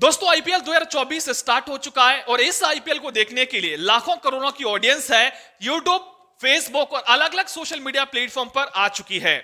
दोस्तों IPL 2024 start हो चुका है और इस आईपीएल को देखने के लिए लाखों करोड़ों की ऑडियंस है यूट्यूब फेसबुक और अलग अलग सोशल मीडिया प्लेटफॉर्म पर आ चुकी है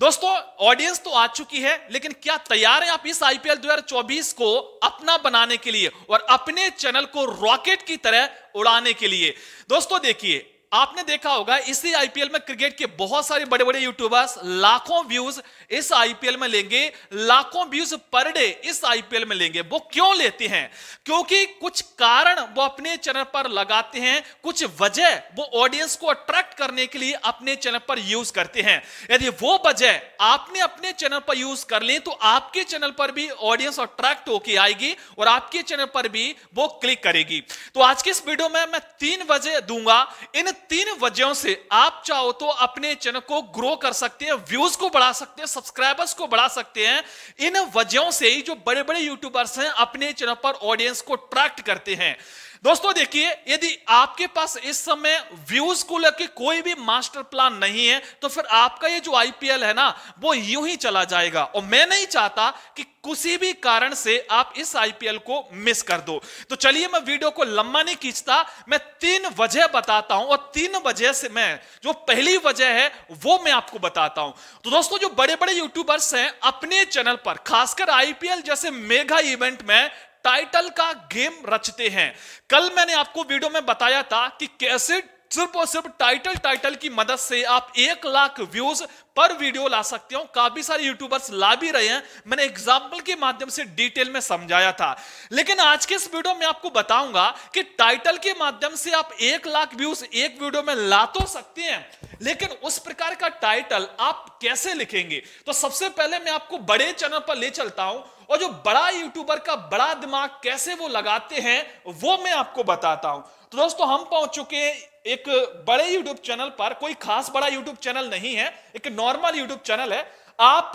दोस्तों ऑडियंस तो आ चुकी है लेकिन क्या तैयार है आप इस आईपीएल 2024 को अपना बनाने के लिए और अपने चैनल को रॉकेट की तरह उड़ाने के लिए दोस्तों देखिए आपने देखा होगा इसी आईपीएल में क्रिकेट के बहुत सारे बड़े बड़े यूट्यूबर्स लाखों व्यूज इस आईपीएल में लेंगे लाखों व्यूज पर डे इस आईपीएल में लेंगे वो क्यों लेते हैं क्योंकि कुछ कारण वो अपने चैनल पर लगाते हैं कुछ वजह वो ऑडियंस को अट्रैक्ट करने के लिए अपने चैनल पर यूज करते हैं यदि वो वजह आपने अपने चैनल पर यूज कर ली तो आपके चैनल पर भी ऑडियंस अट्रैक्ट होकर आएगी और आपके चैनल पर भी वो क्लिक करेगी तो आज के इस वीडियो में मैं तीन वजह दूंगा इन तीन वजहों से आप चाहो तो अपने चैनल को ग्रो कर सकते हैं व्यूज को बढ़ा सकते हैं सब्सक्राइबर्स को बढ़ा सकते हैं इन वजहों से ही जो बड़े बड़े यूट्यूबर्स हैं अपने चैनल पर ऑडियंस को अट्रैक्ट करते हैं दोस्तों देखिए यदि आपके पास इस समय व्यूज को लेकर कोई भी मास्टर प्लान नहीं है तो फिर आपका ये जो आईपीएल है ना वो यूं ही चला जाएगा और मैं नहीं चाहता कि किसी भी कारण से आप इस आईपीएल को मिस कर दो तो चलिए मैं वीडियो को लंबा नहीं खींचता मैं तीन वजह बताता हूं और तीन वजह से मैं जो पहली वजह है वो मैं आपको बताता हूं तो दोस्तों जो बड़े बड़े यूट्यूबर्स हैं अपने चैनल पर खासकर आईपीएल जैसे मेगा इवेंट में टाइटल का गेम रचते हैं कल मैंने आपको वीडियो में बताया था कि कैसे सिर्फ और सिर्फ टाइटल टाइटल की मदद से आप एक लाख व्यूज पर वीडियो ला सकते हो काफी सारे यूट्यूबर्स ला भी रहे हैं मैंने एग्जाम्पल के माध्यम से डिटेल में समझाया था लेकिन आज के इस वीडियो में आपको बताऊंगा कि टाइटल के माध्यम से आप एक लाख व्यूज एक वीडियो में ला तो सकते हैं लेकिन उस प्रकार का टाइटल आप कैसे लिखेंगे तो सबसे पहले मैं आपको बड़े चैनल पर ले चलता हूं और जो बड़ा यूट्यूबर का बड़ा दिमाग कैसे वो लगाते हैं वो मैं आपको बताता हूं तो दोस्तों हम पहुंच चुके हैं एक बड़े यूट्यूब चैनल पर कोई खास बड़ा यूट्यूब चैनल नहीं है एक नॉर्मल यूट्यूब चैनल है आप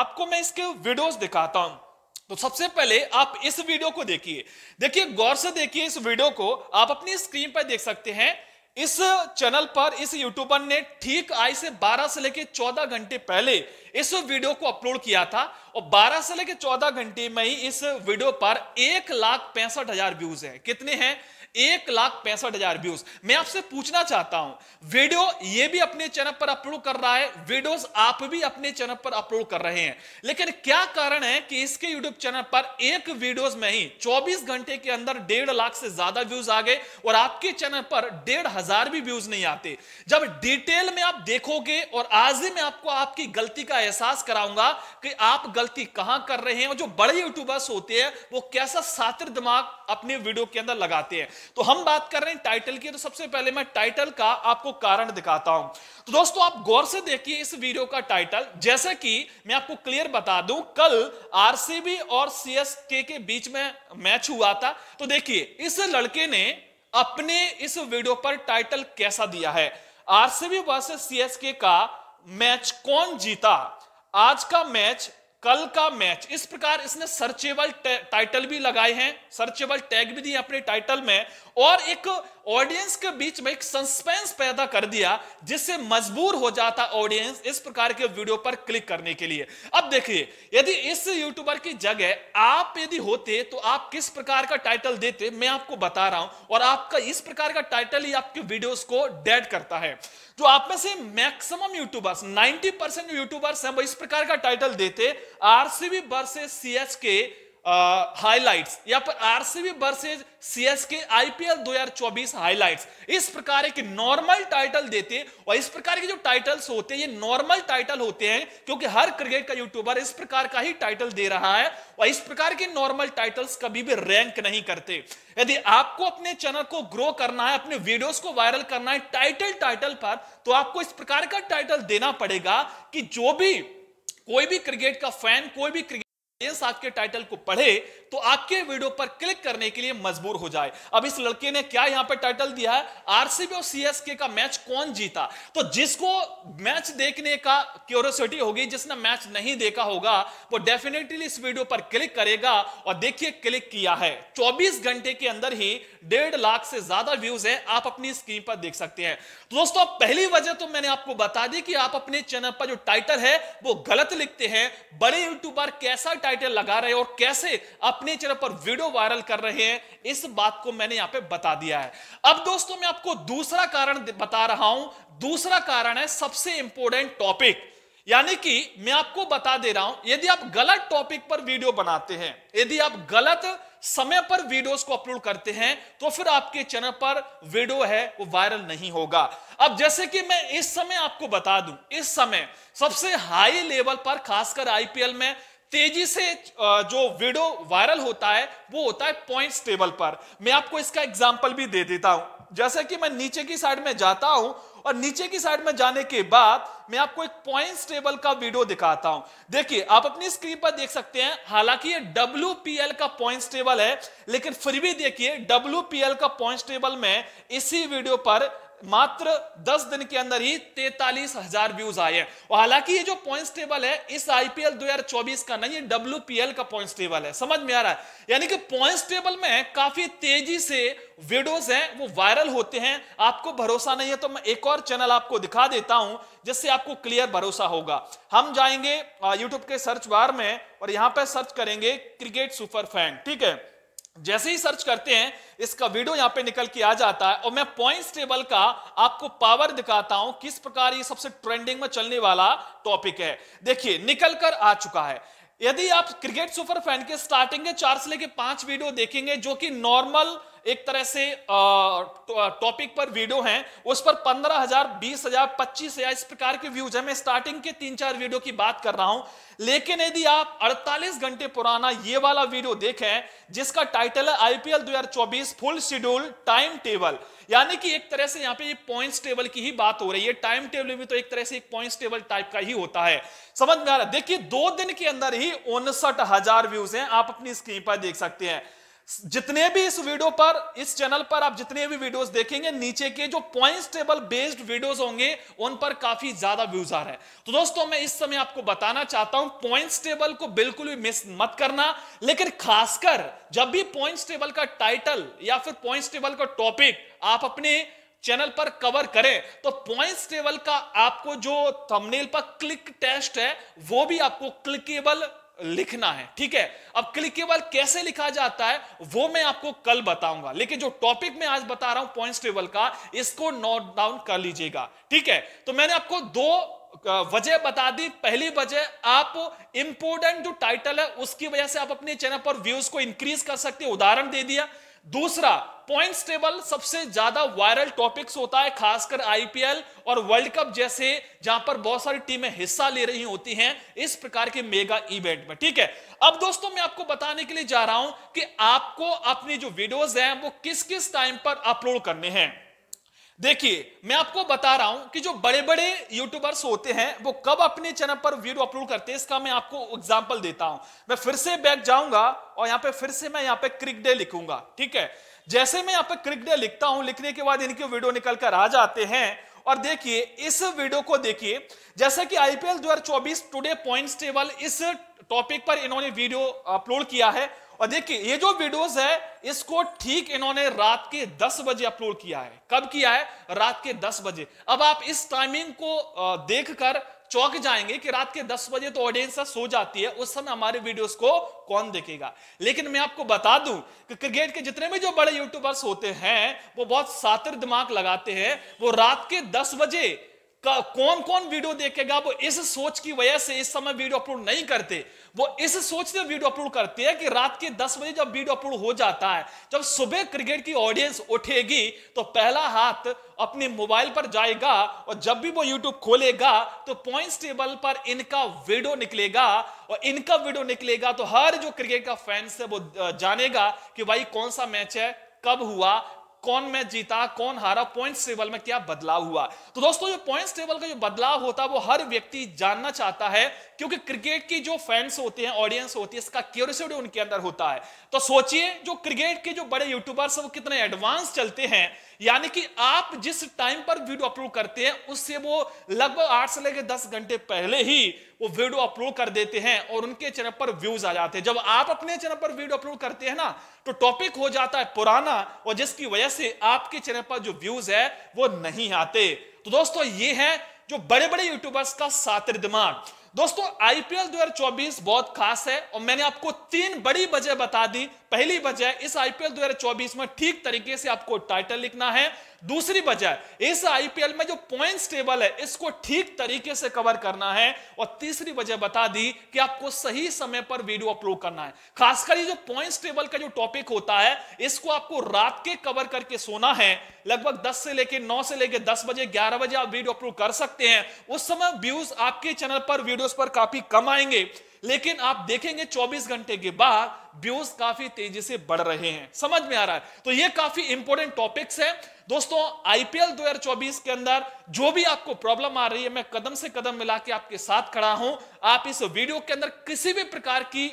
आपको मैं इसके वीडियोस दिखाता हूं तो सबसे पहले आप इस वीडियो को देखिए देखिए गौर से देखिए इस वीडियो को आप अपनी स्क्रीन पर देख सकते हैं इस चैनल पर इस यूट्यूबर ने ठीक आई से 12 से लेकर 14 घंटे पहले इस वीडियो को अपलोड किया था और 12 से लेकर 14 घंटे में ही इस वीडियो पर एक लाख पैंसठ हजार व्यूज है कितने हैं एक लाख पैंसठ हजार व्यूज मैं आपसे पूछना चाहता हूं वीडियो ये भी अपने चैनल पर अपलोड कर रहा है वीडियोस आप भी अपने चैनल पर अपलोड कर रहे हैं लेकिन क्या कारण है कि इसके यूट्यूब चैनल पर एक वीडियोस में ही 24 घंटे के अंदर डेढ़ लाख से ज्यादा व्यूज आ गए और आपके चैनल पर डेढ़ हजार भी व्यूज नहीं आते जब डिटेल में आप देखोगे और आज ही मैं आपको आपकी गलती का एहसास कराऊंगा कि आप गलती कहां कर रहे हैं और जो बड़े यूट्यूबर्स होते हैं वो कैसा सातिर दिमाग अपने वीडियो के अंदर लगाते हैं तो हम बात कर रहे हैं टाइटल की तो सबसे पहले मैं टाइटल का आपको कारण दिखाता हूं तो दोस्तों आप गौर से देखिए इस वीडियो का टाइटल जैसे कि मैं आपको क्लियर बता दूं कल आरसीबी और सीएसके के बीच में मैच हुआ था तो देखिए इस लड़के ने अपने इस वीडियो पर टाइटल कैसा दिया है आरसीबी वर्सेस सीएसके का मैच कौन जीता आज का मैच कल का मैच इस प्रकार इसने सर्चेबल टाइटल भी लगाए हैं सर्चेबल टैग भी दिए अपने टाइटल में और एक ऑडियंस के बीच में एक सस्पेंस पैदा कर दिया जिससे मजबूर हो जाता ऑडियंस इस प्रकार के वीडियो पर क्लिक करने के लिए अब देखिए यदि इस यूट्यूबर की जगह आप यदि होते तो आप किस प्रकार का टाइटल देते मैं आपको बता रहा हूं और आपका इस प्रकार का टाइटल ही आपके वीडियोस को डेड करता है जो आप में से मैक्सिमम यूट्यूबर्स 90 परसेंट यूट्यूबर्स हैं वो इस प्रकार का टाइटल देते आरसीबी वर्सेस सीएच हाइलाइट्स या पर RCB versus CSK IPL 2024 highlights इस प्रकार के नॉर्मल टाइटल देते और इस प्रकार के जो टाइटल्स होते हैं ये नॉर्मल टाइटल होते हैं क्योंकि हर क्रिकेट का यूट्यूबर इस प्रकार का ही टाइटल दे रहा है और इस प्रकार के नॉर्मल टाइटल्स कभी भी रैंक नहीं करते यदि आपको अपने चैनल को ग्रो करना है अपने वीडियोस को वायरल करना है टाइटल टाइटल पर तो आपको इस प्रकार का टाइटल देना पड़ेगा कि जो भी कोई भी क्रिकेट का फैन कोई भी क्रिकेट ऑडियंस आपके टाइटल को पढ़े तो आपके वीडियो पर क्लिक करने के लिए मजबूर हो जाए अब इस लड़के ने क्या यहां पर टाइटल दिया है आरसीबी और सीएसके का मैच कौन जीता तो जिसको मैच देखने का क्यूरोसिटी होगी जिसने मैच नहीं देखा होगा वो डेफिनेटली इस वीडियो पर क्लिक करेगा और देखिए क्लिक किया है चौबीस घंटे के अंदर ही डेढ़ लाख से ज्यादा व्यूज है आप अपनी स्क्रीन पर देख सकते हैं तो दोस्तों पहली वजह तो मैंने आपको बता दी कि आप अपने चैनल पर जो टाइटल है वो गलत लिखते हैं बड़े यूट्यूबर कैसा टाइटल लगा रहे हैं और कैसे अपने चैनल पर वीडियो वायरल कर रहे हैं इस बात को मैंने यहां पे बता दिया है अब दोस्तों मैं आपको दूसरा कारण बता रहा हूं दूसरा कारण है सबसे इंपॉर्टेंट टॉपिक यानी कि मैं आपको बता दे रहा हूं यदि आप गलत टॉपिक पर वीडियो बनाते हैं यदि आप गलत समय पर वीडियोस को अपलोड करते हैं तो फिर आपके चैनल पर वीडियो है वो वायरल नहीं होगा अब जैसे कि मैं इस समय आपको बता दूं इस समय सबसे हाई लेवल पर खासकर आईपीएल में तेजी से जो वीडियो वायरल होता है वो होता है पॉइंट टेबल पर मैं आपको इसका एग्जाम्पल भी दे देता हूं जैसे कि मैं नीचे की साइड में जाता हूं और नीचे की साइड में जाने के बाद मैं आपको एक पॉइंट्स टेबल का वीडियो दिखाता हूं देखिए आप अपनी स्क्रीन पर देख सकते हैं हालांकि ये डब्ल्यू का पॉइंट्स टेबल है लेकिन फिर भी देखिए डब्ल्यू का पॉइंट्स टेबल में इसी वीडियो पर मात्र 10 दिन के अंदर ही तैतालीस हजार व्यूज आए और हालांकि ये जो पॉइंट्स टेबल है इस आईपीएल 2024 का नहीं पी का पॉइंट्स टेबल है समझ में आ रहा है यानी कि पॉइंट्स टेबल में काफी तेजी से वीडियोस हैं वो वायरल होते हैं आपको भरोसा नहीं है तो मैं एक और चैनल आपको दिखा देता हूं जिससे आपको क्लियर भरोसा होगा हम जाएंगे यूट्यूब के सर्च बार में और यहां पर सर्च करेंगे क्रिकेट सुपर फैन ठीक है जैसे ही सर्च करते हैं इसका वीडियो यहां पे निकल के आ जाता है और मैं पॉइंट्स टेबल का आपको पावर दिखाता हूं किस प्रकार ये सबसे ट्रेंडिंग में चलने वाला टॉपिक है देखिए निकल कर आ चुका है यदि आप क्रिकेट सुपर फैन के स्टार्टिंग के चार से लेके पांच वीडियो देखेंगे जो कि नॉर्मल एक तरह से टॉपिक तो, पर वीडियो है उस पर पंद्रह हजार बीस हजार पच्चीस हजार इस प्रकार के व्यूज है मैं स्टार्टिंग के तीन चार वीडियो की बात कर रहा हूं लेकिन यदि आप 48 घंटे पुराना ये वाला वीडियो देखें जिसका टाइटल है IPL 2024 full schedule time table यानी कि एक तरह से यहाँ पे पॉइंट्स टेबल की ही बात हो रही है टाइम टेबल भी तो एक तरह से एक पॉइंट्स टेबल टाइप का ही होता है समझ में आ रहा है देखिए दो दिन के अंदर ही उनसठ व्यूज हैं आप अपनी स्क्रीन पर देख सकते हैं जितने भी इस वीडियो पर इस चैनल पर आप जितने भी वीडियोस देखेंगे नीचे के जो पॉइंट्स टेबल बेस्ड वीडियोस होंगे उन पर काफी ज्यादा व्यूज आ रहे हैं तो दोस्तों मैं इस समय आपको बताना चाहता हूं पॉइंट्स टेबल को बिल्कुल भी मिस मत करना लेकिन खासकर जब भी पॉइंट्स टेबल का टाइटल या फिर पॉइंट्स टेबल का टॉपिक आप अपने चैनल पर कवर करें तो पॉइंट्स टेबल का आपको जो थंबनेल पर क्लिक टेस्ट है वो भी आपको क्लिकेबल लिखना है ठीक है अब क्लिकेबल कैसे लिखा जाता है वो मैं आपको कल बताऊंगा लेकिन जो टॉपिक मैं आज बता रहा हूं पॉइंट्स टेबल का इसको नोट डाउन कर लीजिएगा ठीक है तो मैंने आपको दो वजह बता दी पहली वजह आप इंपोर्टेंट जो टाइटल है उसकी वजह से आप अपने चैनल पर व्यूज को इंक्रीज कर सकते उदाहरण दे दिया दूसरा पॉइंट्स टेबल सबसे ज्यादा वायरल टॉपिक्स होता है खासकर आईपीएल और वर्ल्ड कप जैसे जहां पर बहुत सारी टीमें हिस्सा ले रही होती हैं इस प्रकार के मेगा इवेंट में ठीक है अब दोस्तों मैं आपको बताने के लिए जा रहा हूं कि आपको अपनी जो वीडियोस हैं वो किस किस टाइम पर अपलोड करने हैं देखिए मैं आपको बता रहा हूं कि जो बड़े बड़े यूट्यूबर्स होते हैं वो कब अपने चैनल पर वीडियो अपलोड करते हैं इसका मैं आपको एग्जांपल देता हूं मैं फिर से बैक जाऊंगा और यहां पे फिर से मैं यहां पे डे लिखूंगा ठीक है जैसे मैं यहां पर क्लिक डे लिखता हूं लिखने के बाद इनके वीडियो निकलकर आ जाते हैं और देखिए इस वीडियो को देखिए जैसे कि आईपीएल दो टुडे पॉइंट्स टेबल इस टॉपिक पर इन्होंने वीडियो अपलोड किया है और देखिए ये जो वीडियोस है इसको ठीक इन्होंने रात के 10 बजे अपलोड किया है कब किया है रात के 10 बजे अब आप इस टाइमिंग को देखकर चौक जाएंगे कि रात के 10 बजे तो ऑडियंस सो जाती है उस समय हमारे वीडियोस को कौन देखेगा लेकिन मैं आपको बता दूं कि क्रिकेट के जितने भी जो बड़े यूट्यूबर्स होते हैं वो बहुत सातर दिमाग लगाते हैं वो रात के दस बजे कौन कौन वीडियो देखेगा वो इस सोच की वजह से इस समय वीडियो अपलोड नहीं करते वो इस सोच से वीडियो अपलोड करते हैं कि रात के 10 बजे जब वीडियो अपलोड हो जाता है जब सुबह क्रिकेट की ऑडियंस उठेगी तो पहला हाथ अपने मोबाइल पर जाएगा और जब भी वो यूट्यूब खोलेगा तो पॉइंट्स टेबल पर इनका वीडियो निकलेगा और इनका वीडियो निकलेगा तो हर जो क्रिकेट का फैंस है वो जानेगा कि भाई कौन सा मैच है कब हुआ कौन मैच जीता कौन हारा पॉइंट्स टेबल में क्या बदलाव हुआ तो दोस्तों जो पॉइंट्स टेबल का जो बदलाव होता है वो हर व्यक्ति जानना चाहता है क्योंकि क्रिकेट की जो फैंस होते हैं ऑडियंस होती है इसका क्यूरियोसिटी उनके अंदर होता है तो सोचिए जो क्रिकेट के जो बड़े यूट्यूबर्स वो कितने एडवांस चलते हैं यानी कि आप जिस टाइम पर वीडियो अपलोड करते हैं उससे वो लगभग आठ से लेकर दस घंटे पहले ही वो वीडियो अपलोड कर देते हैं और उनके चैनल पर व्यूज आ जाते हैं जब आप अपने चैनल पर वीडियो अपलोड करते हैं ना तो टॉपिक हो जाता है पुराना और जिसकी वजह से आपके चैनल पर जो व्यूज है वो नहीं आते तो दोस्तों ये है जो बड़े बड़े यूट्यूबर्स का सातर दिमाग दोस्तों आईपीएल 2024 बहुत खास है और मैंने आपको तीन बड़ी वजह बता दी पहली वजह इस आईपीएल 2024 में ठीक तरीके से आपको टाइटल लिखना है दूसरी वजह इस आईपीएल में जो पॉइंट्स टेबल है इसको ठीक तरीके से कवर करना है और तीसरी वजह बता दी कि आपको सही समय पर वीडियो अपलोड करना है खासकर ये जो पॉइंट्स टेबल का जो टॉपिक होता है इसको आपको रात के कवर करके सोना है लगभग 10 से लेकर 9 से लेकर 10 बजे 11 बजे आप वीडियो अपलोड कर सकते हैं उस समय व्यूज आपके चैनल पर वीडियोस पर काफी कम आएंगे लेकिन आप देखेंगे 24 घंटे के बाद व्यूज काफी तेजी से बढ़ रहे हैं समझ में आ रहा है तो ये काफी इंपोर्टेंट टॉपिक्स है दोस्तों आईपीएल 2024 के अंदर जो भी आपको प्रॉब्लम आ रही है मैं कदम से कदम मिला के आपके साथ खड़ा हूं आप इस वीडियो के अंदर किसी भी प्रकार की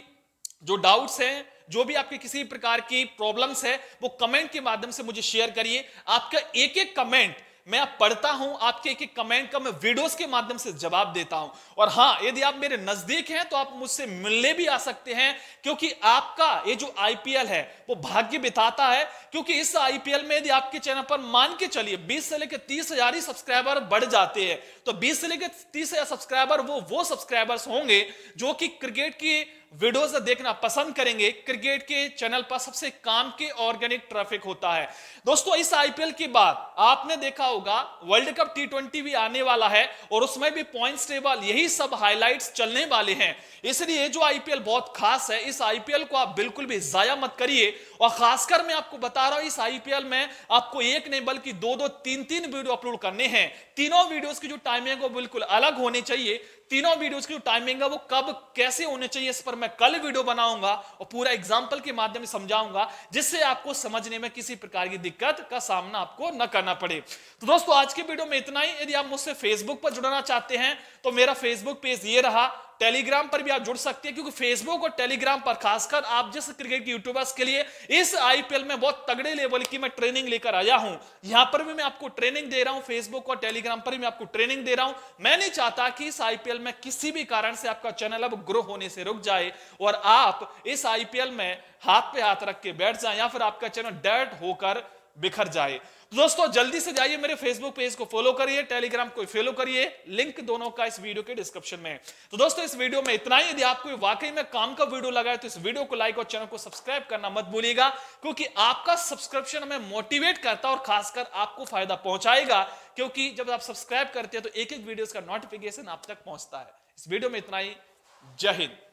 जो डाउट्स हैं जो भी आपके किसी प्रकार की प्रॉब्लम्स है वो कमेंट के माध्यम से मुझे शेयर करिए आपका एक एक कमेंट मैं आप पढ़ता हूं आपके एक एक कमेंट का मैं वीडियोस के माध्यम से जवाब देता हूं और हां यदि आप मेरे नजदीक हैं तो आप मुझसे मिलने भी आ सकते हैं क्योंकि आपका ये जो आईपीएल है वो भाग्य बिताता है क्योंकि इस आईपीएल में यदि आपके चैनल पर मान के चलिए बीस से लेकर तीस हजार ही सब्सक्राइबर बढ़ जाते हैं तो बीस से लेकर तीस हजार सब्सक्राइबर वो वो सब्सक्राइबर्स होंगे जो कि क्रिकेट की वीडियोस देखना पसंद करेंगे क्रिकेट के चैनल पर सबसे काम के ऑर्गेनिक ट्रैफिक होता है दोस्तों इस आईपीएल के बाद आपने देखा होगा वर्ल्ड कप टी भी आने वाला है और उसमें भी पॉइंट्स टेबल यही सब हाइलाइट्स चलने वाले हैं इसलिए जो आईपीएल बहुत खास है इस आईपीएल को आप बिल्कुल भी जाया मत करिए और खासकर मैं आपको बता रहा हूं इस आईपीएल में आपको एक नहीं बल्कि दो दो तीन तीन वीडियो अपलोड करने हैं तीनों वीडियोस की जो टाइमिंग है वो बिल्कुल अलग होनी चाहिए तीनों वीडियोस की जो टाइमिंग है वो कब कैसे होने चाहिए इस पर मैं कल वीडियो बनाऊंगा और पूरा एग्जाम्पल के माध्यम से समझाऊंगा जिससे आपको समझने में किसी प्रकार की दिक्कत का सामना आपको न करना पड़े तो दोस्तों आज के वीडियो में इतना ही यदि आप मुझसे फेसबुक पर जुड़ना चाहते हैं तो मेरा फेसबुक पेज ये रहा टेलीग्राम पर भी आप जुड़ सकते हैं क्योंकि फेसबुक और टेलीग्राम पर खासकर आप जिस क्रिकेट के यूट्यूबर्स के लिए इस आईपीएल में बहुत तगड़े लेवल की मैं ट्रेनिंग लेकर आया हूं यहां पर भी मैं आपको ट्रेनिंग दे रहा हूं फेसबुक और टेलीग्राम पर भी मैं आपको ट्रेनिंग दे रहा हूं मैं नहीं चाहता कि इस आईपीएल में किसी भी कारण से आपका चैनल अब ग्रो होने से रुक जाए और आप इस आईपीएल में हाथ पे हाथ रख के बैठ जाए या फिर आपका चैनल डेट होकर बिखर जाए तो दोस्तों जल्दी से जाइए मेरे फेसबुक पेज को फॉलो करिए टेलीग्राम को फॉलो करिए लिंक दोनों का इस वीडियो के डिस्क्रिप्शन में तो दोस्तों इस वीडियो में इतना ही यदि आपको वाकई में काम का वीडियो लगा है तो इस वीडियो को लाइक और चैनल को सब्सक्राइब करना मत भूलिएगा क्योंकि आपका सब्सक्रिप्शन हमें मोटिवेट करता है और खासकर आपको फायदा पहुंचाएगा क्योंकि जब आप सब्सक्राइब करते हैं तो एक एक वीडियो का नोटिफिकेशन आप तक पहुंचता है इस वीडियो में इतना ही जय हिंद